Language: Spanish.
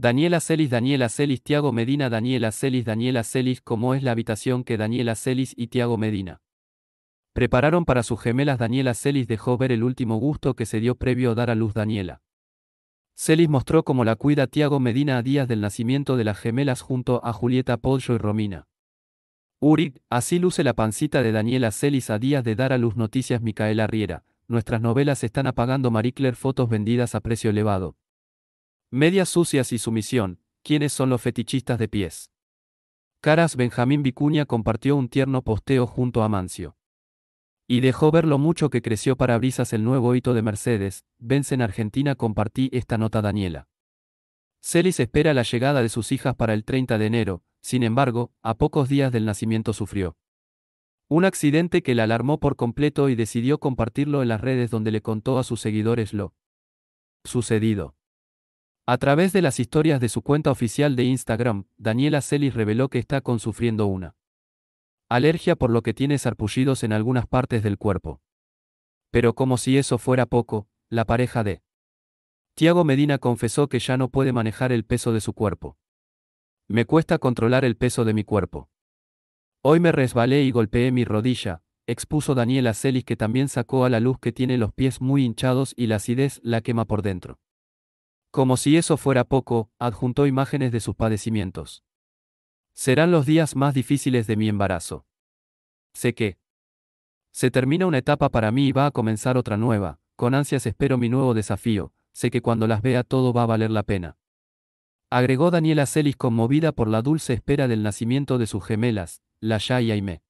Daniela Celis, Daniela Celis, Tiago Medina, Daniela Celis, Daniela Celis, ¿cómo es la habitación que Daniela Celis y Tiago Medina prepararon para sus gemelas? Daniela Celis dejó ver el último gusto que se dio previo a dar a luz Daniela. Celis mostró cómo la cuida Tiago Medina a días del nacimiento de las gemelas junto a Julieta Pollo y Romina. Uri, así luce la pancita de Daniela Celis a días de dar a luz noticias Micaela Riera. Nuestras novelas están apagando Marie fotos vendidas a precio elevado. Medias sucias y sumisión, ¿quiénes son los fetichistas de pies? Caras Benjamín Vicuña compartió un tierno posteo junto a Mancio. Y dejó ver lo mucho que creció para brisas el nuevo hito de Mercedes, vence en Argentina compartí esta nota Daniela. Celis espera la llegada de sus hijas para el 30 de enero, sin embargo, a pocos días del nacimiento sufrió. Un accidente que la alarmó por completo y decidió compartirlo en las redes donde le contó a sus seguidores lo sucedido. A través de las historias de su cuenta oficial de Instagram, Daniela Celis reveló que está con sufriendo una alergia por lo que tiene sarpullidos en algunas partes del cuerpo. Pero como si eso fuera poco, la pareja de Tiago Medina confesó que ya no puede manejar el peso de su cuerpo. Me cuesta controlar el peso de mi cuerpo. Hoy me resbalé y golpeé mi rodilla, expuso Daniela Celis que también sacó a la luz que tiene los pies muy hinchados y la acidez la quema por dentro. Como si eso fuera poco, adjuntó imágenes de sus padecimientos. Serán los días más difíciles de mi embarazo. Sé que. Se termina una etapa para mí y va a comenzar otra nueva, con ansias espero mi nuevo desafío, sé que cuando las vea todo va a valer la pena. Agregó Daniela Celis conmovida por la dulce espera del nacimiento de sus gemelas, Laya y Aimé.